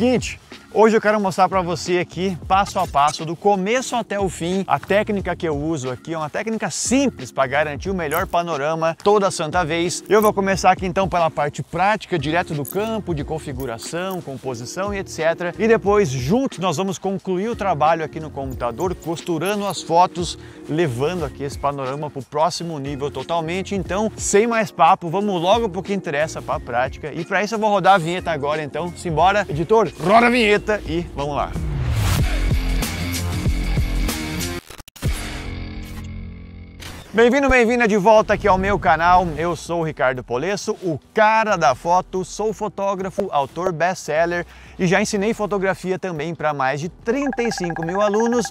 seguinte, Hoje eu quero mostrar para você aqui, passo a passo, do começo até o fim, a técnica que eu uso aqui, é uma técnica simples para garantir o melhor panorama toda santa vez. Eu vou começar aqui então pela parte prática, direto do campo, de configuração, composição e etc. E depois, juntos, nós vamos concluir o trabalho aqui no computador, costurando as fotos, levando aqui esse panorama para o próximo nível totalmente. Então, sem mais papo, vamos logo para o que interessa para a prática. E para isso eu vou rodar a vinheta agora, então, simbora. Editor, roda a vinheta! vinheta e vamos lá. Bem-vindo, bem-vinda de volta aqui ao meu canal. Eu sou o Ricardo Polesso, o cara da foto, sou fotógrafo, autor best-seller e já ensinei fotografia também para mais de 35 mil alunos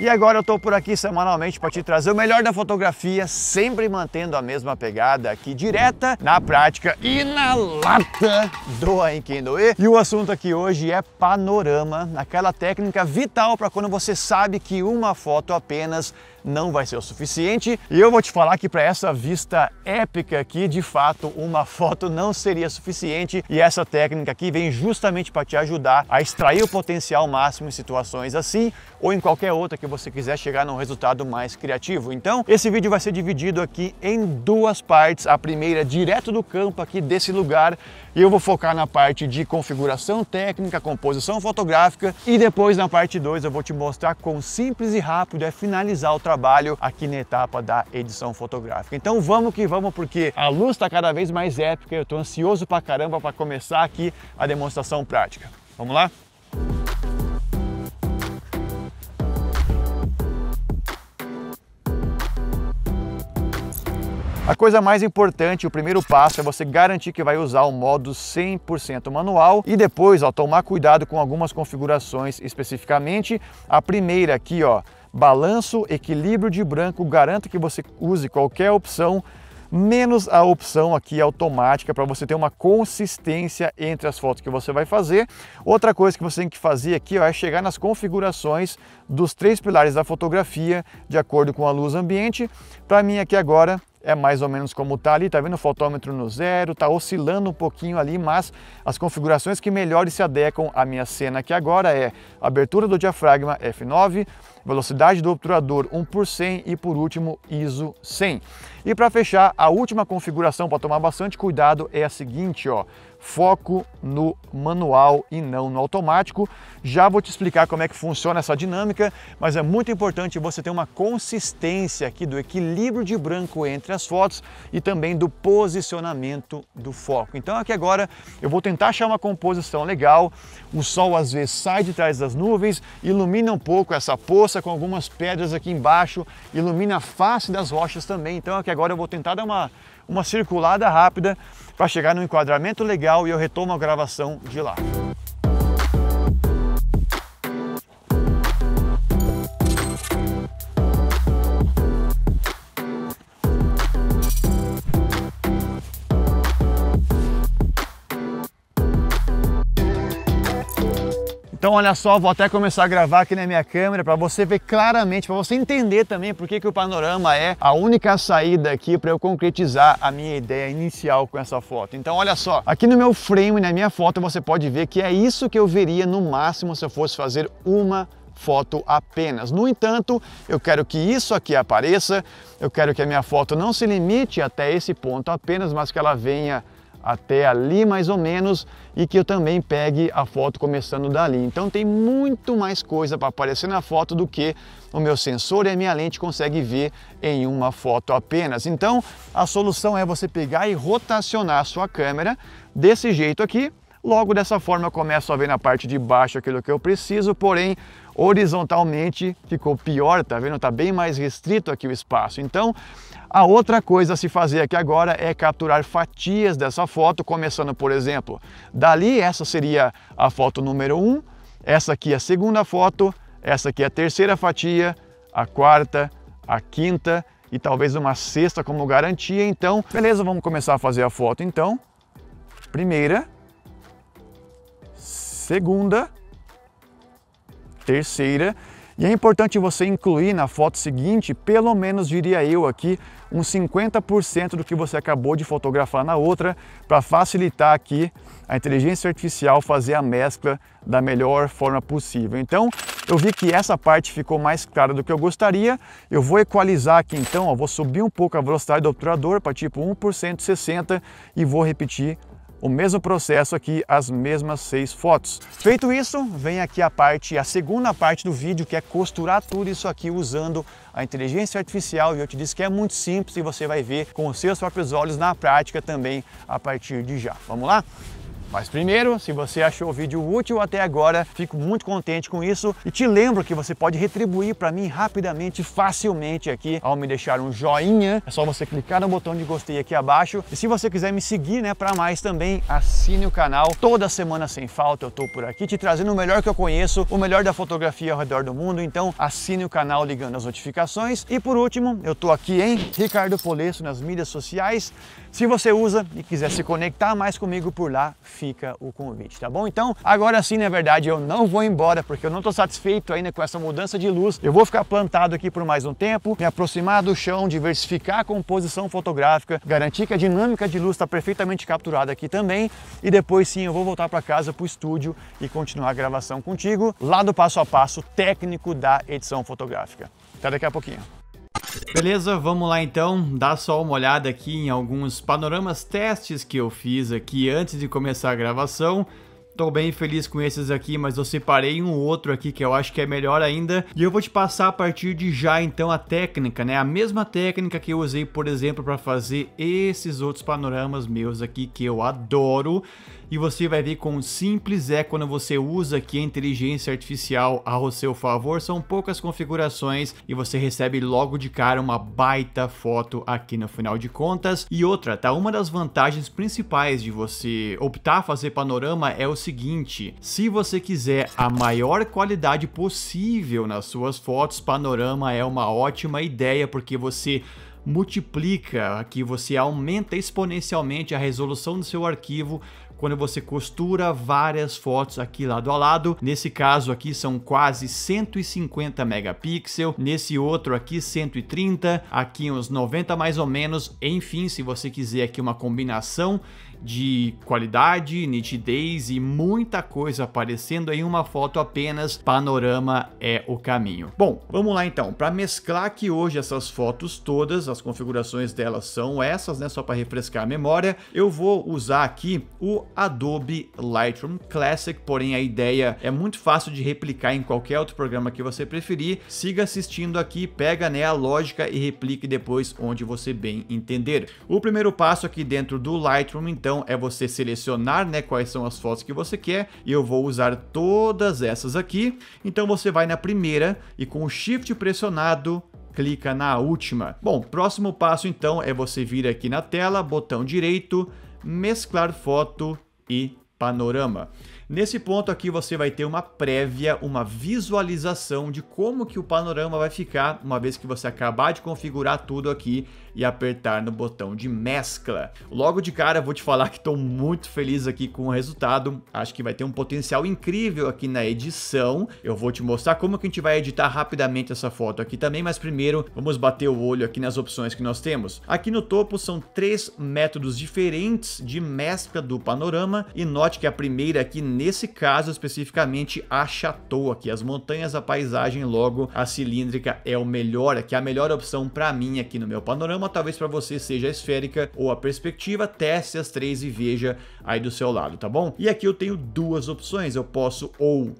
e agora eu estou por aqui semanalmente para te trazer o melhor da fotografia, sempre mantendo a mesma pegada aqui direta, na prática e na lata do Aikendoe. E o assunto aqui hoje é panorama, aquela técnica vital para quando você sabe que uma foto apenas não vai ser o suficiente. E eu vou te falar que para essa vista épica aqui, de fato, uma foto não seria suficiente. E essa técnica aqui vem justamente para te ajudar a extrair o potencial máximo em situações assim ou em qualquer outra que você quiser chegar num resultado mais criativo. Então, esse vídeo vai ser dividido aqui em duas partes. A primeira direto do campo aqui desse lugar e eu vou focar na parte de configuração técnica, composição fotográfica e depois na parte 2 eu vou te mostrar quão simples e rápido é finalizar o trabalho aqui na etapa da edição fotográfica. Então vamos que vamos porque a luz está cada vez mais épica, eu estou ansioso pra caramba para começar aqui a demonstração prática. Vamos lá? A coisa mais importante, o primeiro passo é você garantir que vai usar o modo 100% manual e depois, ó, tomar cuidado com algumas configurações especificamente. A primeira aqui, ó, balanço, equilíbrio de branco, garanta que você use qualquer opção menos a opção aqui automática para você ter uma consistência entre as fotos que você vai fazer. Outra coisa que você tem que fazer aqui ó, é chegar nas configurações dos três pilares da fotografia de acordo com a luz ambiente. Para mim aqui agora é mais ou menos como está ali, está vendo o fotômetro no zero, está oscilando um pouquinho ali, mas as configurações que melhores se adequam à minha cena aqui agora é abertura do diafragma F9, velocidade do obturador 1 por 100 e por último ISO 100. E para fechar, a última configuração para tomar bastante cuidado é a seguinte, ó, foco no manual e não no automático. Já vou te explicar como é que funciona essa dinâmica, mas é muito importante você ter uma consistência aqui do equilíbrio de branco entre as fotos e também do posicionamento do foco. Então aqui agora eu vou tentar achar uma composição legal. O sol às vezes sai de trás das nuvens, ilumina um pouco essa poça com algumas pedras aqui embaixo, ilumina a face das rochas também. Então aqui agora eu vou tentar dar uma, uma circulada rápida para chegar no enquadramento legal e eu retomo a gravação de lá. Então olha só, vou até começar a gravar aqui na minha câmera para você ver claramente, para você entender também por que, que o panorama é a única saída aqui para eu concretizar a minha ideia inicial com essa foto. Então olha só, aqui no meu frame, na minha foto, você pode ver que é isso que eu veria no máximo se eu fosse fazer uma foto apenas. No entanto, eu quero que isso aqui apareça, eu quero que a minha foto não se limite até esse ponto apenas, mas que ela venha até ali mais ou menos e que eu também pegue a foto começando dali. Então tem muito mais coisa para aparecer na foto do que o meu sensor e a minha lente consegue ver em uma foto apenas. Então a solução é você pegar e rotacionar a sua câmera desse jeito aqui. Logo dessa forma eu começo a ver na parte de baixo aquilo que eu preciso, porém horizontalmente ficou pior, tá vendo? Tá bem mais restrito aqui o espaço. Então, a outra coisa a se fazer aqui agora é capturar fatias dessa foto, começando, por exemplo, dali, essa seria a foto número 1, um, essa aqui é a segunda foto, essa aqui é a terceira fatia, a quarta, a quinta e talvez uma sexta como garantia. Então, beleza, vamos começar a fazer a foto então. Primeira, segunda, terceira. E é importante você incluir na foto seguinte, pelo menos diria eu aqui, uns 50% do que você acabou de fotografar na outra, para facilitar aqui a inteligência artificial fazer a mescla da melhor forma possível. Então, eu vi que essa parte ficou mais clara do que eu gostaria. Eu vou equalizar aqui então, ó, vou subir um pouco a velocidade do obturador para tipo 1% 60 e vou repetir o mesmo processo aqui, as mesmas seis fotos. Feito isso, vem aqui a parte, a segunda parte do vídeo, que é costurar tudo isso aqui usando a inteligência artificial. E eu te disse que é muito simples e você vai ver com os seus próprios olhos na prática também a partir de já. Vamos lá? Mas primeiro, se você achou o vídeo útil até agora, fico muito contente com isso e te lembro que você pode retribuir para mim rapidamente, facilmente aqui ao me deixar um joinha. É só você clicar no botão de gostei aqui abaixo. E se você quiser me seguir, né, para mais também, assine o canal. Toda semana sem falta eu tô por aqui te trazendo o melhor que eu conheço, o melhor da fotografia ao redor do mundo. Então, assine o canal ligando as notificações. E por último, eu tô aqui em Ricardo Polesso nas mídias sociais. Se você usa e quiser se conectar mais comigo por lá, fica o convite, tá bom? Então, agora sim, na verdade, eu não vou embora porque eu não estou satisfeito ainda com essa mudança de luz. Eu vou ficar plantado aqui por mais um tempo, me aproximar do chão, diversificar a composição fotográfica, garantir que a dinâmica de luz está perfeitamente capturada aqui também e depois sim eu vou voltar para casa, para o estúdio e continuar a gravação contigo lá do passo a passo técnico da edição fotográfica. Até daqui a pouquinho. Beleza, vamos lá então, dar só uma olhada aqui em alguns panoramas testes que eu fiz aqui antes de começar a gravação. Tô bem feliz com esses aqui, mas eu separei um outro aqui que eu acho que é melhor ainda. E eu vou te passar a partir de já, então, a técnica, né? A mesma técnica que eu usei, por exemplo, para fazer esses outros panoramas meus aqui que eu adoro. E você vai ver quão simples é quando você usa aqui a inteligência artificial ao seu favor. São poucas configurações e você recebe logo de cara uma baita foto aqui no final de contas. E outra, tá? Uma das vantagens principais de você optar a fazer panorama é o seguinte: se você quiser a maior qualidade possível nas suas fotos, panorama é uma ótima ideia porque você multiplica, aqui você aumenta exponencialmente a resolução do seu arquivo quando você costura várias fotos aqui lado a lado. Nesse caso aqui são quase 150 megapixels, nesse outro aqui 130, aqui uns 90 mais ou menos. Enfim, se você quiser aqui uma combinação de qualidade, nitidez e muita coisa aparecendo em uma foto apenas, panorama é o caminho. Bom, vamos lá então. Para mesclar aqui hoje essas fotos todas, as configurações delas são essas, né? Só para refrescar a memória, eu vou usar aqui o Adobe Lightroom Classic, porém a ideia é muito fácil de replicar em qualquer outro programa que você preferir. Siga assistindo aqui, pega né, a lógica e replique depois onde você bem entender. O primeiro passo aqui dentro do Lightroom, então, então é você selecionar né, quais são as fotos que você quer e eu vou usar todas essas aqui. Então você vai na primeira e com o Shift pressionado, clica na última. Bom, próximo passo então é você vir aqui na tela, botão direito, mesclar foto e panorama. Nesse ponto aqui você vai ter uma prévia, uma visualização de como que o panorama vai ficar, uma vez que você acabar de configurar tudo aqui e apertar no botão de mescla. Logo de cara, vou te falar que estou muito feliz aqui com o resultado. Acho que vai ter um potencial incrível aqui na edição. Eu vou te mostrar como que a gente vai editar rapidamente essa foto aqui também, mas primeiro vamos bater o olho aqui nas opções que nós temos. Aqui no topo são três métodos diferentes de mescla do panorama e note que a primeira aqui, nesse caso especificamente, achatou aqui as montanhas, a paisagem, logo a cilíndrica é o melhor aqui, é a melhor opção para mim aqui no meu panorama talvez para você seja a esférica ou a perspectiva, teste as três e veja aí do seu lado, tá bom? E aqui eu tenho duas opções, eu posso ou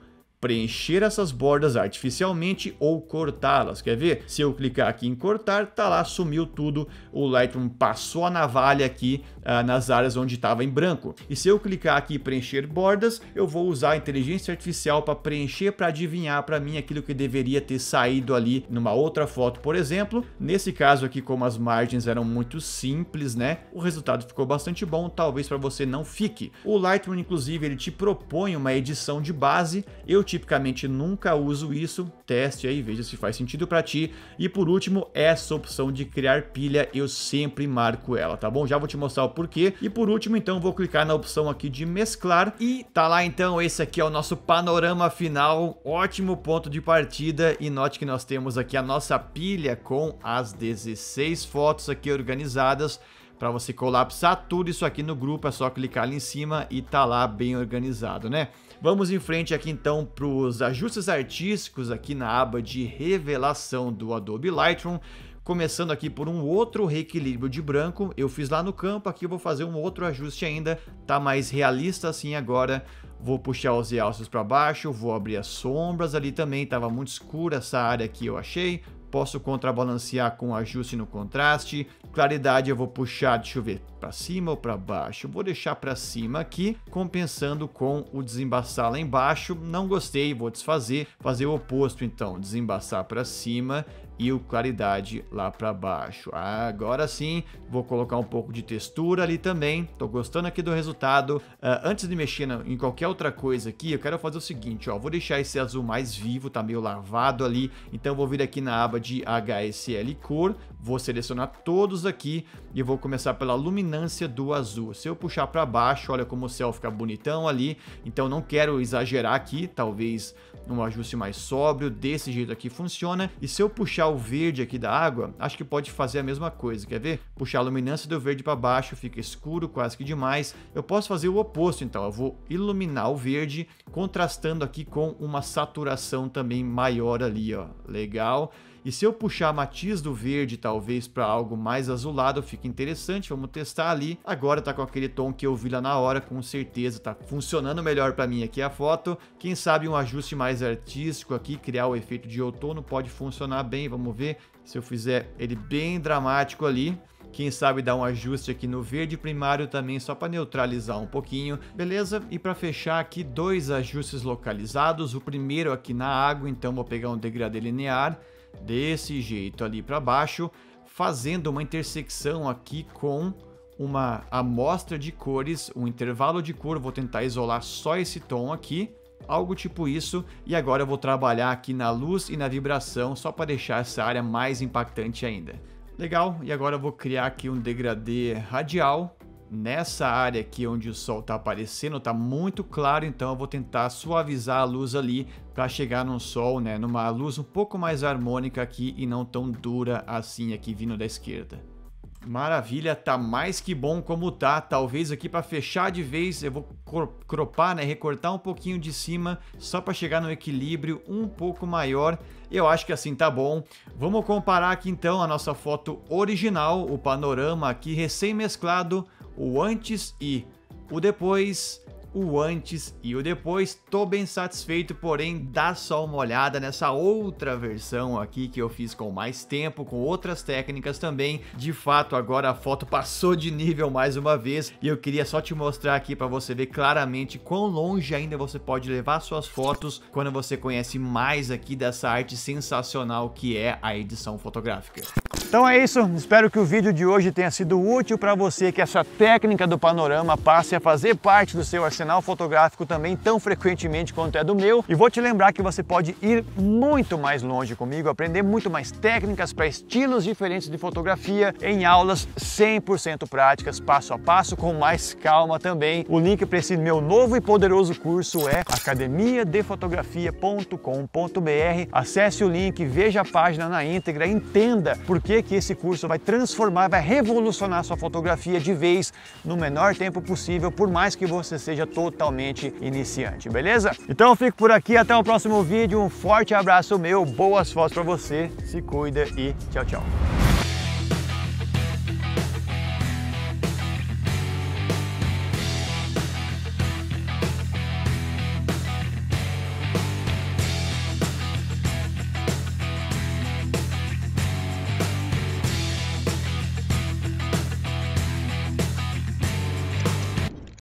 preencher essas bordas artificialmente ou cortá-las. Quer ver? Se eu clicar aqui em cortar, tá lá, sumiu tudo. O Lightroom passou a navalha aqui ah, nas áreas onde estava em branco. E se eu clicar aqui em preencher bordas, eu vou usar a inteligência artificial para preencher, para adivinhar para mim aquilo que deveria ter saído ali numa outra foto, por exemplo. Nesse caso aqui, como as margens eram muito simples, né? O resultado ficou bastante bom, talvez para você não fique. O Lightroom, inclusive, ele te propõe uma edição de base. Eu te tipicamente nunca uso isso. Teste aí, veja se faz sentido para ti. E por último, essa opção de criar pilha, eu sempre marco ela, tá bom? Já vou te mostrar o porquê. E por último, então, vou clicar na opção aqui de mesclar e tá lá então, esse aqui é o nosso panorama final, ótimo ponto de partida e note que nós temos aqui a nossa pilha com as 16 fotos aqui organizadas para você colapsar tudo isso aqui no grupo, é só clicar ali em cima e tá lá bem organizado, né? Vamos em frente aqui então para os ajustes artísticos aqui na aba de revelação do Adobe Lightroom. Começando aqui por um outro reequilíbrio de branco, eu fiz lá no campo, aqui eu vou fazer um outro ajuste ainda, tá mais realista assim agora, vou puxar os realços para baixo, vou abrir as sombras ali também, tava muito escura essa área aqui eu achei, posso contrabalancear com ajuste no contraste. Claridade eu vou puxar, deixa eu ver, para cima ou para baixo? vou deixar para cima aqui, compensando com o desembaçar lá embaixo. Não gostei, vou desfazer, fazer o oposto então, desembaçar para cima e o claridade lá para baixo. Agora sim, vou colocar um pouco de textura ali também. Tô gostando aqui do resultado. Uh, antes de mexer na, em qualquer outra coisa aqui, eu quero fazer o seguinte, ó. Vou deixar esse azul mais vivo, tá meio lavado ali. Então vou vir aqui na aba de HSL Cor, Vou selecionar todos aqui e vou começar pela luminância do azul. Se eu puxar para baixo, olha como o céu fica bonitão ali. Então não quero exagerar aqui, talvez um ajuste mais sóbrio, desse jeito aqui funciona. E se eu puxar o verde aqui da água, acho que pode fazer a mesma coisa, quer ver? Puxar a luminância do verde para baixo, fica escuro quase que demais. Eu posso fazer o oposto então, eu vou iluminar o verde, contrastando aqui com uma saturação também maior ali, ó. Legal. E se eu puxar a matiz do verde, talvez, para algo mais azulado, fica interessante. Vamos testar ali. Agora tá com aquele tom que eu vi lá na hora, com certeza. Tá funcionando melhor para mim aqui a foto. Quem sabe um ajuste mais artístico aqui, criar o efeito de outono, pode funcionar bem. Vamos ver se eu fizer ele bem dramático ali. Quem sabe dar um ajuste aqui no verde primário também só para neutralizar um pouquinho, beleza? E para fechar aqui dois ajustes localizados, o primeiro aqui na água, então vou pegar um degradê linear desse jeito ali para baixo, fazendo uma intersecção aqui com uma amostra de cores, um intervalo de cor, vou tentar isolar só esse tom aqui, algo tipo isso, e agora eu vou trabalhar aqui na luz e na vibração só para deixar essa área mais impactante ainda. Legal, e agora eu vou criar aqui um degradê radial, nessa área aqui onde o sol está aparecendo, está muito claro, então eu vou tentar suavizar a luz ali para chegar num sol, né, numa luz um pouco mais harmônica aqui e não tão dura assim aqui vindo da esquerda. Maravilha, tá mais que bom como tá. Talvez aqui para fechar de vez eu vou cropar, né, recortar um pouquinho de cima só para chegar no equilíbrio um pouco maior. Eu acho que assim tá bom. Vamos comparar aqui então a nossa foto original, o panorama aqui recém mesclado o antes e o depois, o antes e o depois. Tô bem satisfeito, porém dá só uma olhada nessa outra versão aqui que eu fiz com mais tempo, com outras técnicas também. De fato, agora a foto passou de nível mais uma vez e eu queria só te mostrar aqui para você ver claramente quão longe ainda você pode levar suas fotos quando você conhece mais aqui dessa arte sensacional que é a edição fotográfica. Então é isso, espero que o vídeo de hoje tenha sido útil para você, que essa técnica do panorama passe a fazer parte do seu arsenal fotográfico também tão frequentemente quanto é do meu. E vou te lembrar que você pode ir muito mais longe comigo, aprender muito mais técnicas para estilos diferentes de fotografia em aulas 100% práticas, passo a passo, com mais calma também. O link para esse meu novo e poderoso curso é academiadefotografia.com.br. Acesse o link, veja a página na íntegra, entenda por que que esse curso vai transformar, vai revolucionar sua fotografia de vez no menor tempo possível, por mais que você seja totalmente iniciante, beleza? Então eu fico por aqui, até o próximo vídeo, um forte abraço meu, boas fotos para você, se cuida e tchau, tchau.